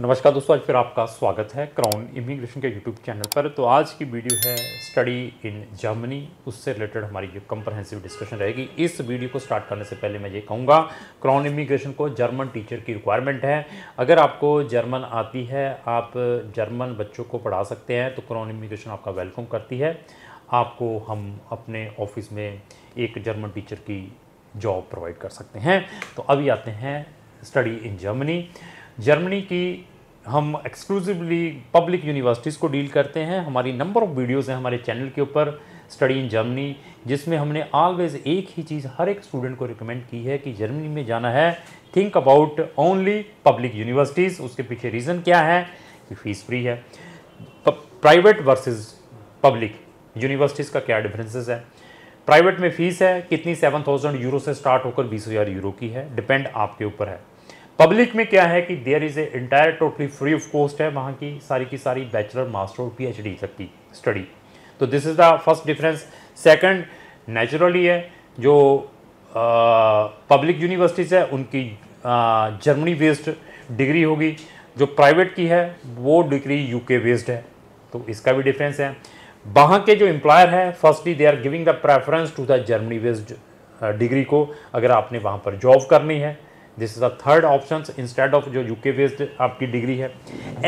नमस्कार दोस्तों आज फिर आपका स्वागत है क्राउन इमिग्रेशन के यूट्यूब चैनल पर तो आज की वीडियो है स्टडी इन जर्मनी उससे रिलेटेड हमारी जो कंप्रहेंसिव डिस्कशन रहेगी इस वीडियो को स्टार्ट करने से पहले मैं ये कहूँगा क्राउन इमिग्रेशन को जर्मन टीचर की रिक्वायरमेंट है अगर आपको जर्मन आती है आप जर्मन बच्चों को पढ़ा सकते हैं तो क्राउन इमिग्रेशन आपका वेलकम करती है आपको हम अपने ऑफिस में एक जर्मन टीचर की जॉब प्रोवाइड कर सकते हैं तो अभी आते हैं स्टडी इन जर्मनी जर्मनी की हम एक्सक्लूसिवली पब्लिक यूनिवर्सिटीज़ को डील करते हैं हमारी नंबर ऑफ़ वीडियोज़ हैं हमारे चैनल के ऊपर स्टडी इन जर्मनी जिसमें हमने ऑलवेज़ एक ही चीज़ हर एक स्टूडेंट को रिकमेंड की है कि जर्मनी में जाना है think about only public universities उसके पीछे रीज़न क्या है कि फ़ीस फ्री है प्राइवेट वर्सेस पब्लिक यूनिवर्सिटीज़ का क्या डिफरेंसेस है प्राइवेट में फ़ीस है कितनी सेवन थाउजेंड यूरो से स्टार्ट होकर बीस हज़ार यूरो की है डिपेंड आपके ऊपर है पब्लिक में क्या है कि there is a entire totally free of cost है वहाँ की सारी की सारी बैचलर मास्टर और पीएचडी सकती स्टडी तो this is the first difference second naturally है जो पब्लिक यूनिवर्सिटीज़ है उनकी जर्मनी बेस्ड डिग्री होगी जो प्राइवेट की है वो डिग्री यूके बेस्ड है तो इसका भी डिफरेंस है वहाँ के जो एम्प्लॉयर हैं firstly they are giving the preference to the Germany based degree को अगर आपने वहाँ पर जॉब करनी है this is the third option instead of जो यूके बेस्ड आपकी डिग्री है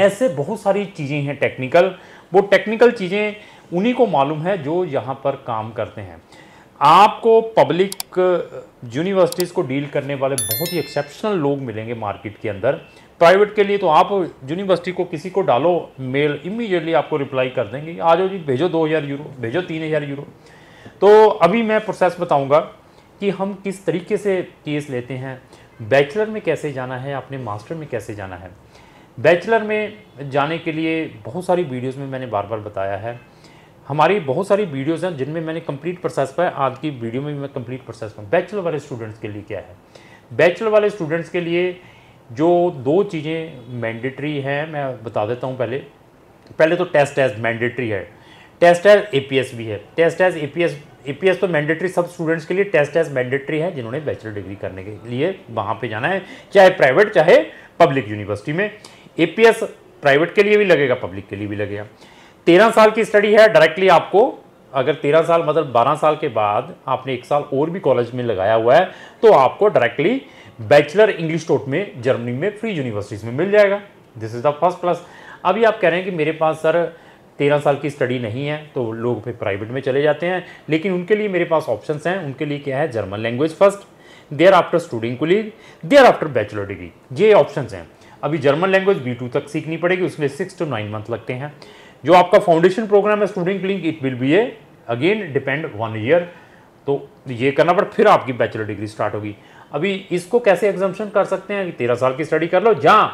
ऐसे बहुत सारी चीज़ें हैं टेक्निकल वो टेक्निकल चीज़ें उन्हीं को मालूम है जो यहाँ पर काम करते हैं आपको पब्लिक यूनिवर्सिटीज़ uh, को डील करने वाले बहुत ही एक्सेप्शनल लोग मिलेंगे मार्केट के अंदर प्राइवेट के लिए तो आप यूनिवर्सिटी को किसी को डालो मेल इमीडिएटली आपको रिप्लाई कर देंगे आ जाओ जी भेजो दो हज़ार यूरो भेजो तीन हज़ार यूरो तो अभी मैं प्रोसेस बताऊंगा कि हम किस तरीके से केस लेते हैं बैचलर में कैसे जाना है अपने मास्टर में कैसे जाना है बैचलर में जाने के लिए बहुत सारी वीडियोस में मैंने बार बार बताया है हमारी बहुत सारी वीडियोस हैं जिनमें मैंने कंप्लीट प्रोसेस पर आज की वीडियो में भी मैं कंप्लीट प्रोसेस पर बैचलर वाले स्टूडेंट्स के लिए क्या है बैचलर वाले स्टूडेंट्स के लिए जो दो चीज़ें मैंडेटरी हैं मैं बता देता हूँ पहले पहले तो टेस्ट एज मैंडेटरी है टेस्ट एज ए भी है टेस्ट एज ए ए तो मैंडेटरी सब स्टूडेंट्स के लिए टेस्ट टेस्ट मैंडेटरी है जिन्होंने बैचलर डिग्री करने के लिए वहाँ पे जाना है चाहे प्राइवेट चाहे पब्लिक यूनिवर्सिटी में ए प्राइवेट के लिए भी लगेगा पब्लिक के लिए भी लगेगा तेरह साल की स्टडी है डायरेक्टली आपको अगर तेरह साल मतलब बारह साल के बाद आपने एक साल और भी कॉलेज में लगाया हुआ है तो आपको डायरेक्टली बैचलर इंग्लिश टोट में जर्मनी में फ्री यूनिवर्सिटीज़ में मिल जाएगा this is the first plus अभी आप कह रहे हैं कि मेरे पास सर तेरह साल की स्टडी नहीं है तो लोग फिर प्राइवेट में चले जाते हैं लेकिन उनके लिए मेरे पास ऑप्शन हैं उनके लिए क्या है German language first thereafter student कुलीग देयर आफ्टर बैचलर डिग्री ये ऑप्शन हैं अभी जर्मन लैंग्वेज बी टू तक सीखनी पड़ेगी उसमें सिक्स टू नाइन मंथ लगते हैं जो आपका फाउंडेशन प्रोग्राम है स्टूडेंट कुलिंग it will be a again depend one year तो ये करना पड़ फिर आपकी बैचलर डिग्री स्टार्ट होगी अभी इसको कैसे एग्जामेशन कर सकते हैं कि तेरह साल की स्टडी कर लो जहाँ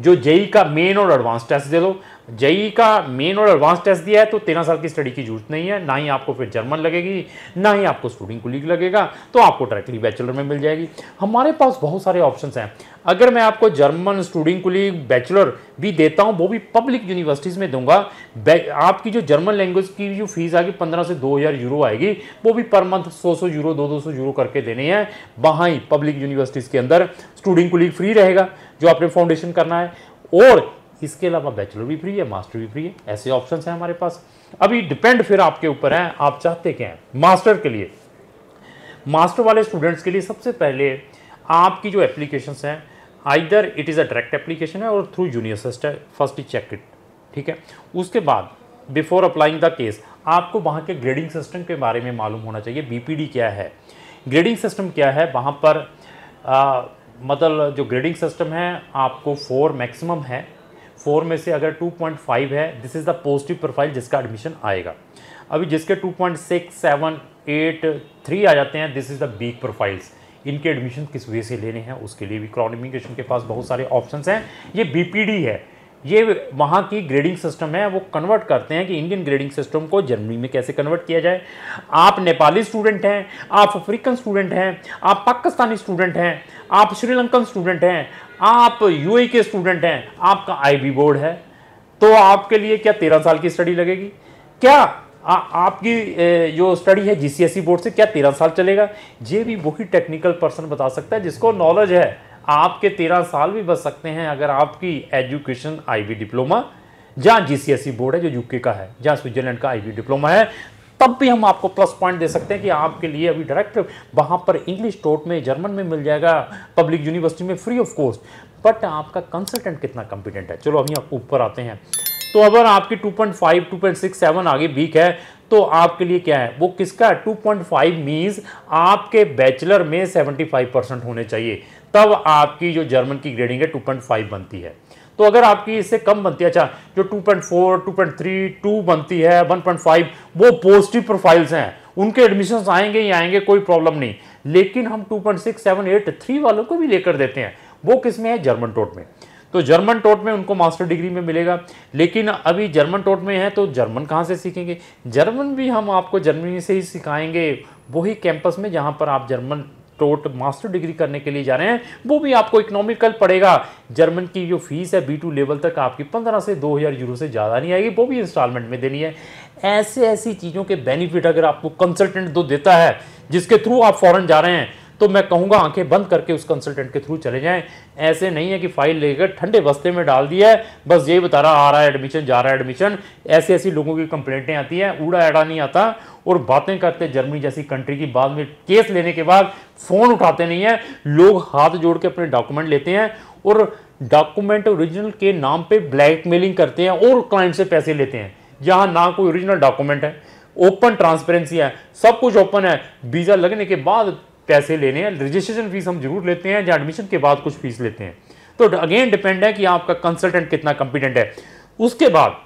जो जेई e e का मेन और एडवांस टेस्ट दे दो जई का मेन और एडवांस टेस्ट दिया है तो तेरह साल की स्टडी की जरूरत नहीं है ना ही आपको फिर जर्मन लगेगी ना ही आपको स्टूडेंट कुलीग लगेगा तो आपको डायरेक्टली बैचलर में मिल जाएगी हमारे पास बहुत सारे ऑप्शन हैं अगर मैं आपको जर्मन स्टूडेंट कुलीग बैचलर भी देता हूँ वो भी पब्लिक यूनिवर्सिटीज़ में दूंगा आपकी जो जर्मन लैंग्वेज की जो फीस आएगी पंद्रह से दो हज़ार यूरो आएगी वो भी पर मंथ सौ सौ यूरो दो दो सौ यूरो करके देने हैं वहाँ ही पब्लिक यूनिवर्सिटीज़ के अंदर स्टूडेंट कुलीग फ्री रहेगा जो आपने फाउंडेशन करना है और इसके अलावा बैचलर भी फ्री है मास्टर भी फ्री है ऐसे ऑप्शन हैं हमारे पास अभी डिपेंड फिर आपके ऊपर है आप चाहते क्या हैं मास्टर के लिए मास्टर वाले स्टूडेंट्स के लिए सबसे पहले आपकी जो एप्लीकेशन हैं either it is a direct application है और थ्रू जूनियर सिस्टर फर्स्ट चेक इट ठीक है उसके बाद बिफोर अप्लाइंग द केस आपको वहाँ के ग्रेडिंग सिस्टम के बारे में मालूम होना चाहिए बीपीडी क्या है ग्रेडिंग सिस्टम क्या है वहाँ पर आ, मतलब जो ग्रेडिंग सिस्टम है आपको फोर मैक्सिमम है फोर में से अगर 2.5 है this is the positive profile जिसका एडमिशन आएगा अभी जिसके 2.6, 7, 8, 3 आ जाते हैं this is the weak profiles इनके एडमिशन किस वे से लेने हैं उसके लिए भी क्रॉनिफिकेशन के पास बहुत सारे ऑप्शन हैं ये बी है ये वहाँ की ग्रेडिंग सिस्टम है वो कन्वर्ट करते हैं कि इंडियन ग्रेडिंग सिस्टम को जर्मनी में कैसे कन्वर्ट किया जाए आप नेपाली स्टूडेंट हैं आप अफ्रीकन स्टूडेंट हैं आप पाकिस्तानी स्टूडेंट हैं आप श्रीलंकन स्टूडेंट हैं आप यूए e के स्टूडेंट हैं आपका आईबी बोर्ड है तो आपके लिए क्या तेरह साल की स्टडी लगेगी क्या आ, आपकी जो स्टडी है जीसीएसई बोर्ड e से क्या तेरह साल चलेगा ये भी वही टेक्निकल पर्सन बता सकता है जिसको नॉलेज है आपके तेरह साल भी बच सकते हैं अगर आपकी एजुकेशन आईबी डिप्लोमा जहाँ जीसीएसई बोर्ड e है जो यूके का है जहाँ स्विट्जरलैंड का आईबी डिप्लोमा है तब भी हम आपको प्लस पॉइंट दे सकते हैं कि आपके लिए अभी डायरेक्ट वहाँ पर इंग्लिश टोट में जर्मन में मिल जाएगा पब्लिक यूनिवर्सिटी में फ्री ऑफ कॉस्ट बट आपका कंसल्टेंट कितना कॉम्पिटेंट है चलो अभी आप ऊपर आते हैं तो अगर आपकी 2.5, 2.67 आगे वीक है तो आपके लिए क्या है वो किसका 2.5 मींस आपके बैचलर में 75 परसेंट होने चाहिए तब आपकी जो जर्मन की ग्रेडिंग है 2.5 बनती है तो अगर आपकी इससे कम बनती है अच्छा जो 2.4, 2.3, 2 बनती है 1.5 वो पॉजिटिव प्रोफाइल्स हैं उनके एडमिशन आएंगे ही आएंगे कोई प्रॉब्लम नहीं लेकिन हम 2.6783 वालों को भी लेकर देते हैं वो किस में है जर्मन टोट में तो जर्मन टोट में उनको मास्टर डिग्री में मिलेगा लेकिन अभी जर्मन टोट में है तो जर्मन कहाँ से सीखेंगे जर्मन भी हम आपको जर्मनी से ही सिखाएंगे वही कैंपस में जहाँ पर आप जर्मन टोट मास्टर डिग्री करने के लिए जा रहे हैं वो भी आपको इकोनॉमिकल पड़ेगा जर्मन की जो फीस है बी टू लेवल तक आपकी पंद्रह से दो हज़ार यूरो से ज़्यादा नहीं आएगी वो भी इंस्टॉलमेंट में देनी है ऐसे ऐसी चीज़ों के बेनिफिट अगर आपको कंसल्टेंट दो देता है जिसके थ्रू आप फॉरन जा रहे हैं तो मैं कहूँगा आंखें बंद करके उस कंसल्टेंट के थ्रू चले जाएं ऐसे नहीं है कि फाइल लेकर ठंडे बस्ते में डाल दिया है बस यही बता रहा आ रहा है एडमिशन जा रहा है एडमिशन ऐसे ऐसी लोगों की कंप्लेंटें आती हैं ऊड़ा ऐडा नहीं आता और बातें करते जर्मनी जैसी कंट्री की बाद में केस लेने के बाद फ़ोन उठाते नहीं हैं लोग हाथ जोड़ के अपने डॉक्यूमेंट लेते हैं और डॉक्यूमेंट ओरिजिनल के नाम पर ब्लैकमेलिंग करते हैं और क्लाइंट से पैसे लेते हैं जहाँ ना कोई ओरिजिनल डॉक्यूमेंट है ओपन ट्रांसपेरेंसी है सब कुछ ओपन है वीज़ा लगने के बाद पैसे लेने हैं रजिस्ट्रेशन फीस हम जरूर लेते हैं या एडमिशन के बाद कुछ फीस लेते हैं तो अगेन डिपेंड है कि आपका कंसल्टेंट कितना कॉम्पिटेंट है उसके बाद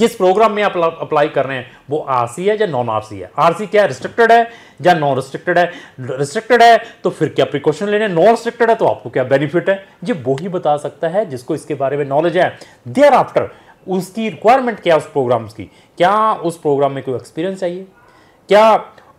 जिस प्रोग्राम में आप अप्लाई कर रहे हैं वो आरसी है या नॉन आरसी है आरसी क्या है रिस्ट्रिक्टेड है या नॉन रिस्ट्रिक्टेड है रिस्ट्रिक्टेड है तो फिर क्या प्रिकॉशन लेने नॉन रिस्ट्रिक्टेड है तो आपको क्या बेनिफिट है ये वो ही बता सकता है जिसको इसके बारे में नॉलेज है देयर आफ्टर उसकी रिक्वायरमेंट क्या है उस प्रोग्राम की क्या उस प्रोग्राम में कोई एक्सपीरियंस चाहिए क्या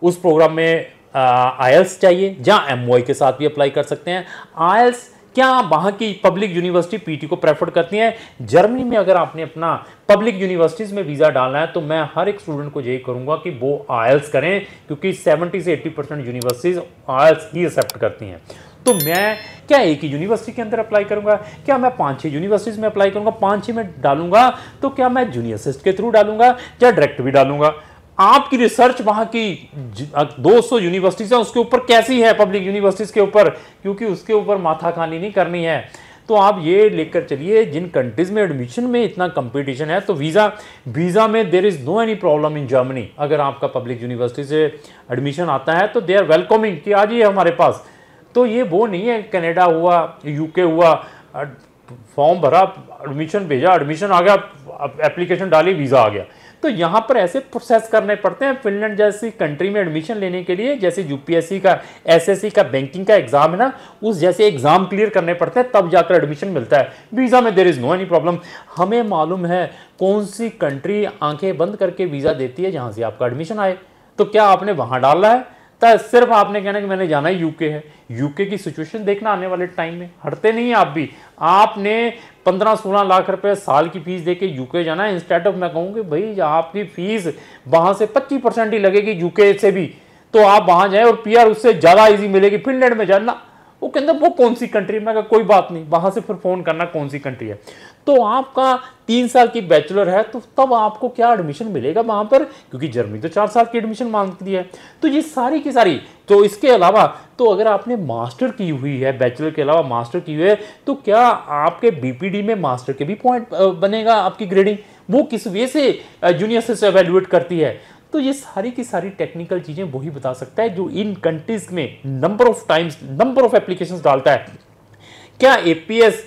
उस प्रोग्राम में आयल्स uh, चाहिए जहाँ एम के साथ भी अप्लाई कर सकते हैं आयल्स क्या वहाँ की पब्लिक यूनिवर्सिटी पीटी को प्रेफर करती है जर्मनी में अगर आपने अपना पब्लिक यूनिवर्सिटीज़ में वीज़ा डालना है तो मैं हर एक स्टूडेंट को यही करूँगा कि वो आयल्स करें क्योंकि 70 से 80 परसेंट यूनिवर्सिटीज़ आयल्स ही एक्सेप्ट करती हैं तो मैं क्या एक ही यूनिवर्सिटी के अंदर अप्लाई करूंगा क्या मैं पांच छह यूनिवर्सिटीज में अप्लाई करूंगा पांच छह में डालूंगा तो क्या मैं जूनियर असिस्ट के थ्रू डालूंगा या डायरेक्ट भी डालूंगा आपकी रिसर्च वहां की 200 यूनिवर्सिटीज हैं उसके ऊपर कैसी है पब्लिक यूनिवर्सिटीज के ऊपर क्योंकि उसके ऊपर माथाखानी नहीं करनी है तो आप ये लेकर चलिए जिन कंट्रीज में एडमिशन में इतना कंपटीशन है तो वीज़ा वीज़ा में there is no any problem in Germany अगर आपका पब्लिक यूनिवर्सिटी से एडमिशन आता है तो दे आर वेलकमिंग कि आ जाइए हमारे पास तो ये वो नहीं है कनाडा हुआ यूके हुआ फॉर्म भरा एडमिशन भेजा एडमिशन आ गया एप्लीकेशन डाली वीज़ा आ गया तो यहाँ पर ऐसे प्रोसेस करने पड़ते हैं फिनलैंड जैसी कंट्री में एडमिशन लेने के लिए जैसे यूपीएससी का एसएससी का बैंकिंग का एग्जाम है ना उस जैसे एग्जाम क्लियर करने पड़ते हैं तब जाकर एडमिशन मिलता है वीज़ा में there is no any problem हमें मालूम है कौन सी कंट्री आंखें बंद करके वीज़ा देती है जहाँ से आपका एडमिशन आए तो क्या आपने वहाँ डालना है तो सिर्फ आपने कहना कि मैंने जाना है यूके है यूके की सिचुएशन देखना आने वाले टाइम में हटते नहीं आप भी आपने पंद्रह सोलह लाख रुपए साल की फीस देके यूके जाना है इंस्टेड ऑफ मैं कहूँगी भाई आपकी फीस वहाँ से पच्चीस परसेंट ही लगेगी यूके से भी तो आप वहाँ जाएँ और पीआर उससे ज़्यादा ईजी मिलेगी फिनलैंड में जाना वो कहते वो कौन सी कंट्री मैं कोई बात नहीं वहाँ से फिर फ़ोन करना कौन सी कंट्री है तो आपका तीन साल की बैचलर है तो तब आपको क्या एडमिशन मिलेगा वहां पर क्योंकि जर्मनी तो चार साल की एडमिशन मांगती है तो ये सारी की सारी तो इसके अलावा तो अगर आपने मास्टर की हुई है बैचलर के अलावा मास्टर की हुई है तो क्या आपके बीपीडी में मास्टर के भी पॉइंट बनेगा आपकी ग्रेडिंग वो किस वे से जूनियर से एवेल्युएट करती है तो ये सारी की सारी टेक्निकल चीज़ें वही बता सकता है जो इन कंट्रीज में number of times number of application डालता है क्या एपीएस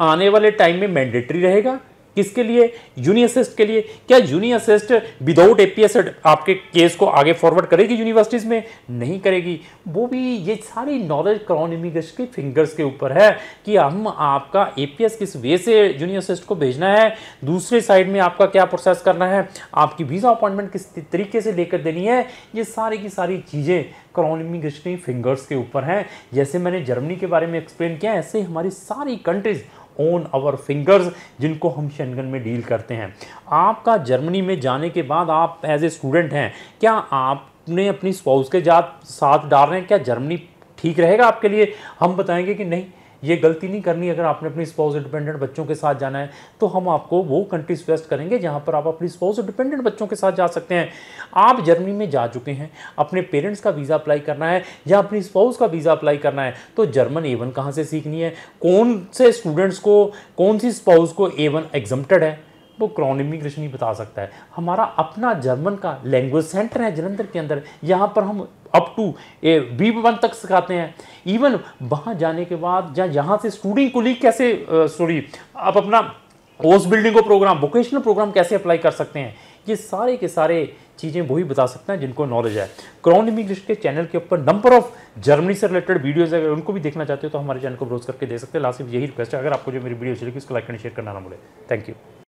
आने वाले टाइम में मैंडेटरी रहेगा किसके लिए यूनि असिस्ट के लिए क्या यूनि असिस्ट विदाउट एपीएस आपके केस को आगे फॉरवर्ड करेगी यूनिवर्सिटीज में नहीं करेगी वो भी ये सारी नॉलेज क्राउन इमिग्रेशन के फिंगर्स के ऊपर है कि हम आपका एपीएस किस वे से यूनि असिस्ट को भेजना है दूसरे साइड में आपका क्या प्रोसेस करना है आपकी वीज़ा अपॉइंटमेंट किस तरीके से लेकर देनी है ये सारी की सारी चीज़ें क्राउन इमिग्रेशन फिंगर्स के ऊपर हैं जैसे मैंने जर्मनी के बारे में एक्सप्लेन किया ऐसे हमारी सारी कंट्रीज़ ऑन आवर फिंगर्स जिनको हम शेंगन में डील करते हैं आपका जर्मनी में जाने के बाद आप एज ए स्टूडेंट हैं क्या आपने अपनी स्पाउस के साथ डाल रहे हैं क्या जर्मनी ठीक रहेगा आपके लिए हम बताएंगे कि नहीं ये गलती नहीं करनी अगर आपने अपनी स्पाउस डिपेंडेंट बच्चों के साथ जाना है तो हम आपको वो कंट्री सजेस्ट करेंगे जहाँ पर आप अपनी स्पाउस डिपेंडेंट बच्चों के साथ जा सकते हैं आप जर्मनी में जा चुके हैं अपने पेरेंट्स का वीज़ा अप्लाई करना है या अपनी स्पाउस का वीज़ा अप्लाई करना है तो जर्मन ए वन कहाँ से सीखनी है कौन से स्टूडेंट्स को कौन सी स्पाउस को ए वन एग्जम्प्टेड है वो क्रॉन इमिग्रेशन ही बता सकता है हमारा अपना जर्मन का लैंग्वेज सेंटर है जलंधर के अंदर यहाँ पर हम up to a B one तक सिखाते हैं इवन वहाँ जाने के बाद या यहाँ से स्टूडेंट को ली कैसे सॉरी आप अपना ओस बिल्डिंग को प्रोग्राम वोकेशनल प्रोग्राम कैसे अप्लाई कर सकते हैं ये सारे के सारे चीज़ें वही बता सकते हैं जिनको नॉलेज है क्राउन इमिग्रेशन के चैनल के ऊपर नंबर ऑफ जर्मनी से रिलेटेड वीडियोज अगर उनको भी देखना चाहते हो तो हमारे चैनल को ब्रोज करके देख सकते हैं लास्ट में यही रिक्वेस्ट है अगर आपको जो मेरी वीडियो अच्छी लगी उसको लाइक एंड शेयर करना ना बोले थैंक यू